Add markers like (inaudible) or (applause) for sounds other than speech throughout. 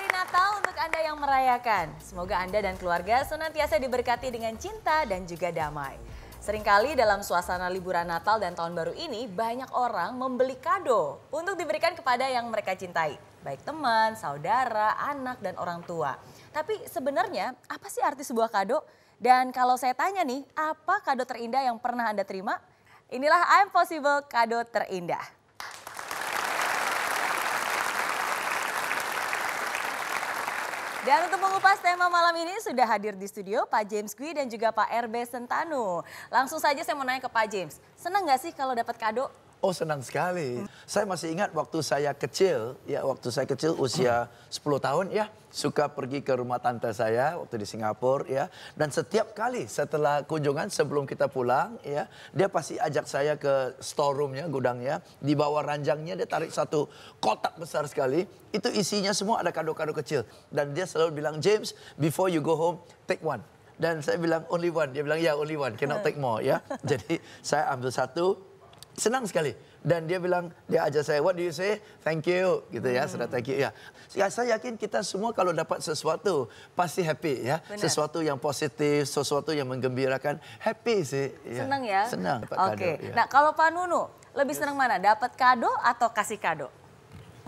hari Natal untuk Anda yang merayakan. Semoga Anda dan keluarga senantiasa diberkati dengan cinta dan juga damai. Seringkali dalam suasana liburan Natal dan Tahun Baru ini, banyak orang membeli kado untuk diberikan kepada yang mereka cintai. Baik teman, saudara, anak, dan orang tua. Tapi sebenarnya apa sih arti sebuah kado? Dan kalau saya tanya nih, apa kado terindah yang pernah Anda terima? Inilah I'm Possible kado terindah. Dan untuk mengupas tema malam ini sudah hadir di studio Pak James Gui dan juga Pak RB Sentanu. Langsung saja saya mau nanya ke Pak James, senang nggak sih kalau dapat kado Oh senang sekali. Hmm. Saya masih ingat waktu saya kecil, ya waktu saya kecil usia 10 hmm. tahun ya, suka pergi ke rumah tante saya waktu di Singapura ya. Dan setiap kali setelah kunjungan sebelum kita pulang ya, dia pasti ajak saya ke storeroomnya, gudangnya. Di bawah ranjangnya dia tarik satu kotak besar sekali, itu isinya semua ada kado-kado kecil. Dan dia selalu bilang, James, before you go home, take one. Dan saya bilang only one, dia bilang ya only one, cannot hmm. take more ya. Jadi saya ambil satu, senang sekali. Dan dia bilang, dia ajak saya, what do you say? Thank you, gitu ya, hmm. sudah thank you. Ya. ya. Saya yakin kita semua kalau dapat sesuatu, pasti happy ya. Benar. Sesuatu yang positif, sesuatu yang menggembirakan, happy sih. Ya. Senang ya? Senang dapat okay. Ya. Nah kalau Pak Nunu, lebih yes. senang mana? Dapat kado atau kasih kado?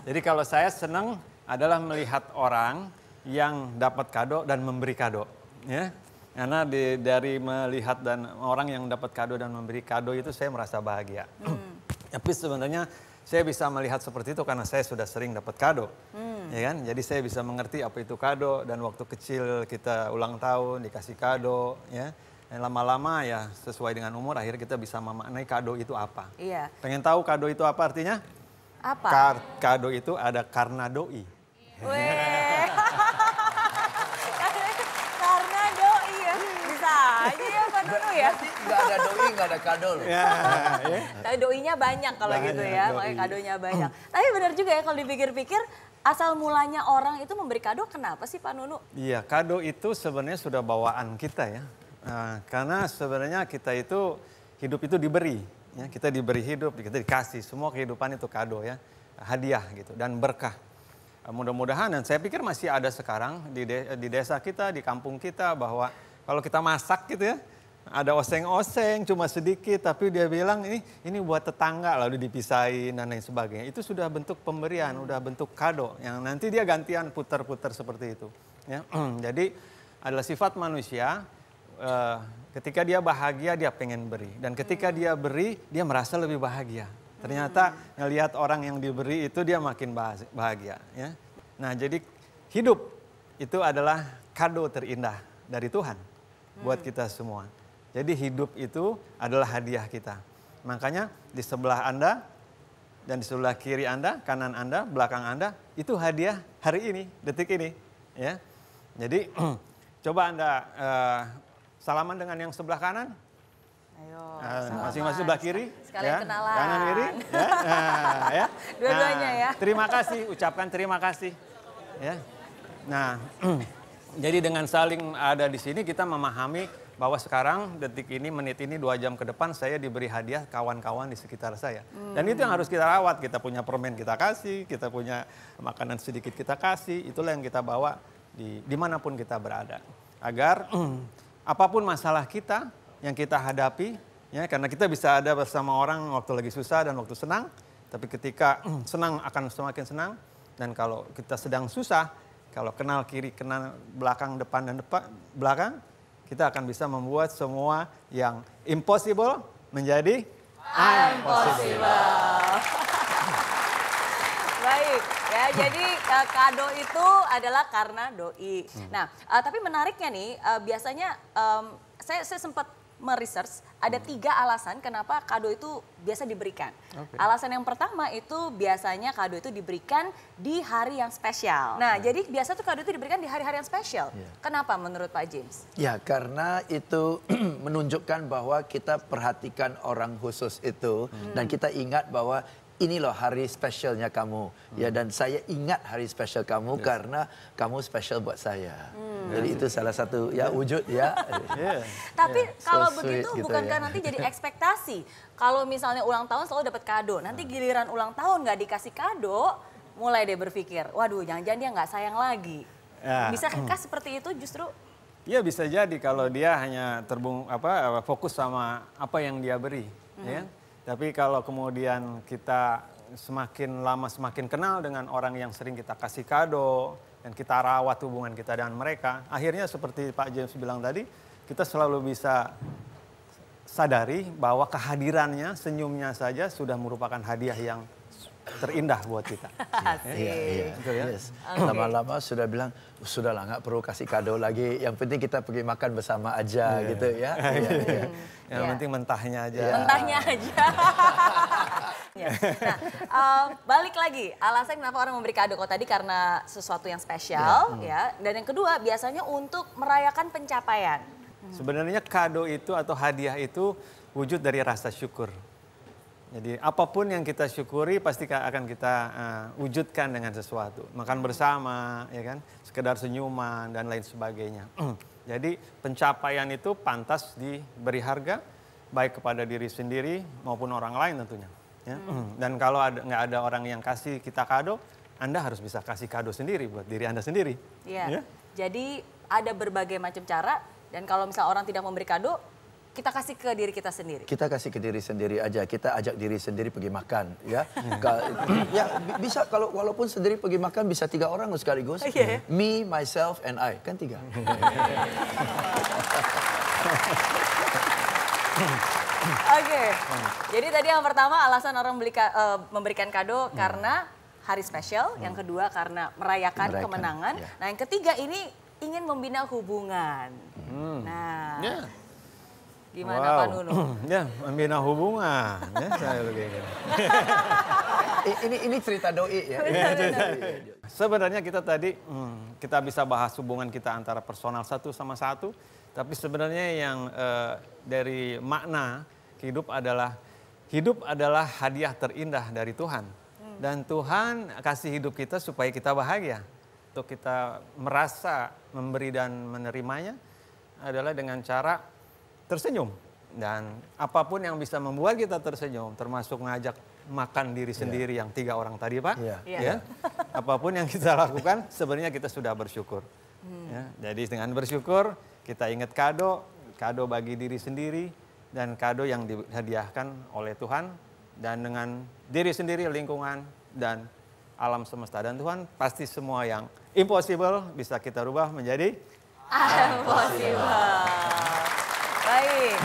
Jadi kalau saya senang adalah melihat orang yang dapat kado dan memberi kado. Ya, karena di, dari melihat dan orang yang dapat kado dan memberi kado itu saya merasa bahagia. Hmm. Tapi sebenarnya saya bisa melihat seperti itu karena saya sudah sering dapat kado. Hmm. Ya kan? Jadi saya bisa mengerti apa itu kado dan waktu kecil kita ulang tahun dikasih kado ya. lama-lama ya sesuai dengan umur akhirnya kita bisa memaknai kado itu apa. Iya. Pengen tahu kado itu apa artinya? Apa? Kar kado itu ada karena doi. Wee. dulu ya. Enggak ada doi, enggak ada kado loh. Ya, ya. Tapi doinya banyak kalau banyak, gitu ya, doi. makanya kadonya banyak. Tapi benar juga ya kalau dipikir-pikir asal mulanya orang itu memberi kado kenapa sih Pak Nunu? Iya, kado itu sebenarnya sudah bawaan kita ya. Nah, karena sebenarnya kita itu hidup itu diberi, ya kita diberi hidup, kita dikasih semua kehidupan itu kado ya, hadiah gitu dan berkah. Mudah-mudahan dan saya pikir masih ada sekarang di de di desa kita, di kampung kita bahwa kalau kita masak gitu ya, ada oseng-oseng cuma sedikit tapi dia bilang ini ini buat tetangga lalu dipisahin dan lain sebagainya itu sudah bentuk pemberian hmm. udah bentuk kado yang nanti dia gantian putar-putar seperti itu ya (clears throat) jadi adalah sifat manusia eh, ketika dia bahagia dia pengen beri dan ketika hmm. dia beri dia merasa lebih bahagia ternyata ngelihat orang yang diberi itu dia makin bahagia ya nah jadi hidup itu adalah kado terindah dari Tuhan buat hmm. kita semua. Jadi hidup itu adalah hadiah kita. Makanya di sebelah Anda dan di sebelah kiri Anda, kanan Anda, belakang Anda, itu hadiah hari ini, detik ini. Ya, Jadi (clears throat) coba Anda uh, salaman dengan yang sebelah kanan, Ayo, eh, masing-masing sebelah kiri, Sekalian ya, kenalan. kanan kiri, ya, nah, ya. (laughs) Dua-duanya nah, ya. (laughs) Terima kasih, ucapkan terima kasih, ya. Nah, (clears throat) jadi dengan saling ada di sini kita memahami bahwa sekarang detik ini menit ini dua jam ke depan saya diberi hadiah kawan-kawan di sekitar saya hmm. dan itu yang harus kita rawat kita punya permen kita kasih kita punya makanan sedikit kita kasih itulah yang kita bawa di dimanapun kita berada agar (clears throat) apapun masalah kita yang kita hadapi ya karena kita bisa ada bersama orang waktu lagi susah dan waktu senang tapi ketika (clears throat) senang akan semakin senang dan kalau kita sedang susah kalau kenal kiri kenal belakang depan dan depan belakang kita akan bisa membuat semua yang impossible menjadi impossible. (laughs) Baik, ya jadi e, kado itu adalah karena doi. Hmm. Nah, e, tapi menariknya nih, e, biasanya um, saya, saya sempat meresearch ada tiga alasan kenapa kado itu biasa diberikan. Okay. Alasan yang pertama itu biasanya kado itu diberikan di hari yang spesial. Nah, yeah. jadi biasa tuh kado itu diberikan di hari-hari yang spesial. Yeah. Kenapa menurut Pak James? Ya, karena itu (clears throat) menunjukkan bahwa kita perhatikan orang khusus itu hmm. dan kita ingat bahwa ini loh hari spesialnya kamu ya, hmm. ya dan saya ingat hari spesial kamu yes. karena kamu spesial buat saya hmm. jadi itu salah satu ya wujud ya (laughs) yeah. tapi yeah. kalau so begitu gitu bukankah ya. nanti jadi (laughs) ekspektasi kalau misalnya ulang tahun selalu dapat kado nanti nah. giliran ulang tahun nggak dikasih kado mulai deh berpikir waduh jangan-jangan dia nggak sayang lagi yeah. bisa hmm. kah seperti itu justru Ya bisa jadi kalau dia hanya terbung apa fokus sama apa yang dia beri, ya. -hmm. ya. Tapi kalau kemudian kita semakin lama semakin kenal dengan orang yang sering kita kasih kado dan kita rawat hubungan kita dengan mereka, akhirnya seperti Pak James bilang tadi, kita selalu bisa sadari bahwa kehadirannya, senyumnya saja sudah merupakan hadiah yang terindah buat kita. Iya, iya. Gitu ya. Lama-lama sudah bilang, sudahlah nggak perlu kasih kado lagi. Yang penting kita pergi makan bersama aja yeah. gitu ya. (laughs) yeah, yeah. Iya. Iya. Yang yeah. penting mentahnya aja. Iya. Mentahnya aja. (laughs) ya. Nah, um, balik lagi alasan kenapa orang memberi kado kok tadi karena sesuatu yang spesial hmm. ya. Dan yang kedua biasanya untuk merayakan pencapaian. Hmm. Sebenarnya kado itu atau hadiah itu wujud dari rasa syukur. Jadi apapun yang kita syukuri pasti akan kita uh, wujudkan dengan sesuatu. Makan bersama, ya kan? Sekedar senyuman dan lain sebagainya. Hmm. Jadi pencapaian itu pantas diberi harga baik kepada diri sendiri maupun orang lain tentunya. Ya? Hmm. Hmm. Dan kalau ada, ada orang yang kasih kita kado, Anda harus bisa kasih kado sendiri buat diri Anda sendiri. Iya. Ya? Jadi ada berbagai macam cara dan kalau misalnya orang tidak memberi kado, kita kasih ke diri kita sendiri. Kita kasih ke diri sendiri aja. Kita ajak diri sendiri pergi makan, ya. (laughs) ya bisa kalau walaupun sendiri pergi makan bisa tiga orang sekaligus. Okay. Oh, iya, ya. Me, myself, and I kan tiga. (laughs) Oke. Okay. Jadi tadi yang pertama alasan orang beli uh, memberikan kado hmm. karena hari spesial, hmm. yang kedua karena merayakan, merayakan kemenangan. Ya. Nah, yang ketiga ini ingin membina hubungan. Hmm. Nah. Yeah. Gimana wow. Pak Nunu? (clears throat) ya, membina hubungan. ya, saya begini. (laughs) ini ini cerita doi ya. Iya, sebenarnya kita tadi hmm, kita bisa bahas hubungan kita antara personal satu sama satu, tapi sebenarnya yang eh, dari makna hidup adalah hidup adalah hadiah terindah dari Tuhan. Hmm. Dan Tuhan kasih hidup kita supaya kita bahagia. Untuk kita merasa memberi dan menerimanya adalah dengan cara tersenyum. Dan apapun yang bisa membuat kita tersenyum, termasuk ngajak makan diri iya. sendiri yeah. yang tiga orang tadi Pak. Yeah. Yeah. Ya. Apapun yang kita lakukan, sebenarnya kita sudah bersyukur. Hmm. yeah. Jadi dengan bersyukur, kita ingat kado, kado bagi diri sendiri, dan kado yang dihadiahkan oleh Tuhan. Dan dengan diri sendiri, lingkungan, dan alam semesta. Dan Tuhan pasti semua yang impossible bisa kita rubah menjadi... Impossible. Baik.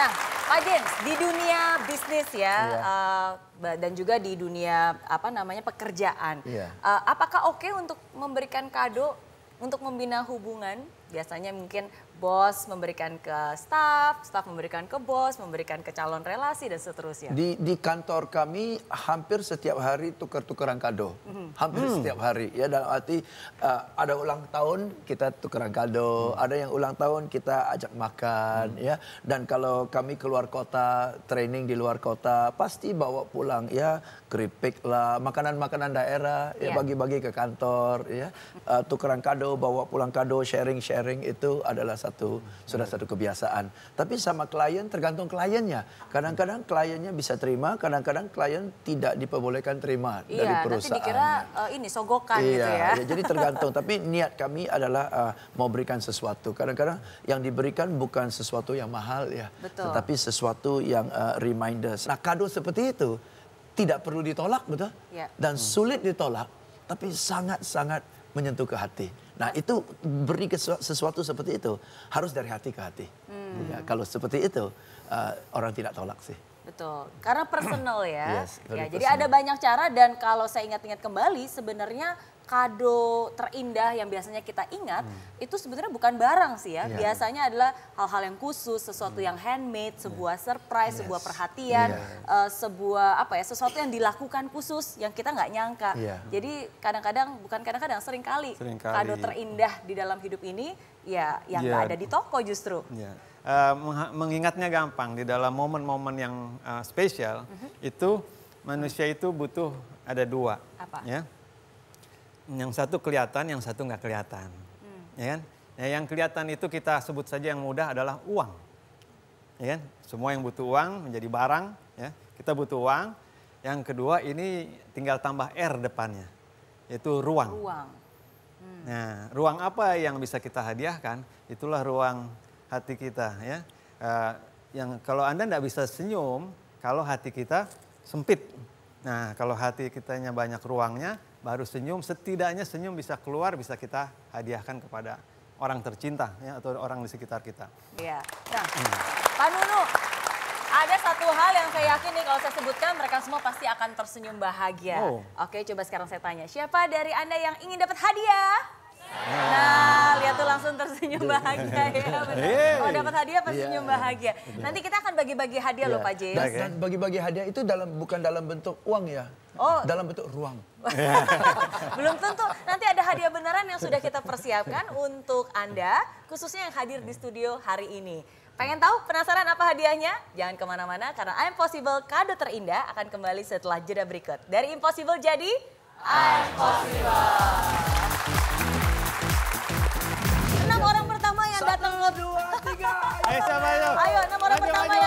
Nah, Pak James, di dunia bisnis ya, iya. uh, dan juga di dunia apa namanya pekerjaan, iya. uh, apakah oke okay untuk memberikan kado untuk membina hubungan? Biasanya mungkin bos memberikan ke staff, staff memberikan ke bos, memberikan ke calon relasi dan seterusnya. Di di kantor kami hampir setiap hari tuker tukaran kado. Mm. Hampir mm. setiap hari ya dalam arti uh, ada ulang tahun kita tukaran kado, mm. ada yang ulang tahun kita ajak makan mm. ya. Dan kalau kami keluar kota, training di luar kota, pasti bawa pulang ya keripik lah, makanan-makanan daerah yeah. ya iya. bagi-bagi ke kantor ya. Uh, tukaran kado, bawa pulang kado, sharing-sharing itu adalah satu satu sudah satu kebiasaan. Tapi sama klien tergantung kliennya. Kadang-kadang kliennya bisa terima, kadang-kadang klien tidak diperbolehkan terima iya, dari perusahaan. Iya, dikira uh, ini sogokan gitu iya, gitu ya. Iya, jadi tergantung. (laughs) Tapi niat kami adalah uh, mau berikan sesuatu. Kadang-kadang yang diberikan bukan sesuatu yang mahal ya, Betul. tetapi sesuatu yang uh, eh, reminder. Nah, kado seperti itu tidak perlu ditolak, betul? Ya. Dan sulit ditolak, tapi sangat-sangat menyentuh ke hati. Nah itu beri sesuatu seperti itu harus dari hati ke hati. Hmm. Ya, kalau seperti itu uh, orang tidak tolak sih. Betul, karena personal ya. Yes, ya personal. Jadi ada banyak cara dan kalau saya ingat-ingat kembali sebenarnya kado terindah yang biasanya kita ingat hmm. itu sebenarnya bukan barang sih ya. Yeah. Biasanya adalah hal-hal yang khusus, sesuatu hmm. yang handmade, sebuah yeah. surprise, yes. sebuah perhatian, yeah. Iya. uh, sebuah apa ya, sesuatu yang dilakukan khusus yang kita nggak nyangka. Yeah. Jadi kadang-kadang bukan kadang-kadang sering kali kado terindah di dalam hidup ini ya yang iya. nggak yeah. ada di toko justru. Yeah. Iya. Uh, mengingatnya gampang di dalam momen-momen yang uh, spesial mm -hmm. itu manusia itu butuh ada dua. Apa? Ya yang satu kelihatan, yang satu nggak kelihatan. Hmm. Ya kan? Ya, yang kelihatan itu kita sebut saja yang mudah adalah uang. Ya kan? Semua yang butuh uang menjadi barang. Ya. Kita butuh uang. Yang kedua ini tinggal tambah R depannya. Yaitu ruang. ruang. Hmm. Nah, ruang apa yang bisa kita hadiahkan? Itulah ruang hati kita. Ya. Uh, yang kalau Anda tidak bisa senyum, kalau hati kita sempit, Nah, kalau hati kitanya banyak ruangnya, baru senyum, setidaknya senyum bisa keluar, bisa kita hadiahkan kepada orang tercinta ya, atau orang di sekitar kita. Iya. Nah, hmm. Pak Nunu, ada satu hal yang saya yakin nih kalau saya sebutkan mereka semua pasti akan tersenyum bahagia. Oh. Oke, coba sekarang saya tanya, siapa dari Anda yang ingin dapat hadiah? Nah, lihat tuh langsung tersenyum bahagia ya. (laughs) Benar. Oh dapat hadiah pasti iya. senyum bahagia. Nanti kita akan bagi-bagi hadiah yeah. loh Pak James. Dan nah, kan? bagi-bagi hadiah itu dalam bukan dalam bentuk uang ya. Oh. Dalam bentuk ruang. (laughs) Belum tentu. Nanti ada hadiah beneran yang sudah kita persiapkan untuk Anda, khususnya yang hadir di studio hari ini. Pengen tahu penasaran apa hadiahnya? Jangan kemana-mana karena I'm Possible kado terindah akan kembali setelah jeda berikut. Dari Impossible jadi I'm Possible. datang. dua, tiga. Ayo siapa itu? nomor pertama ya.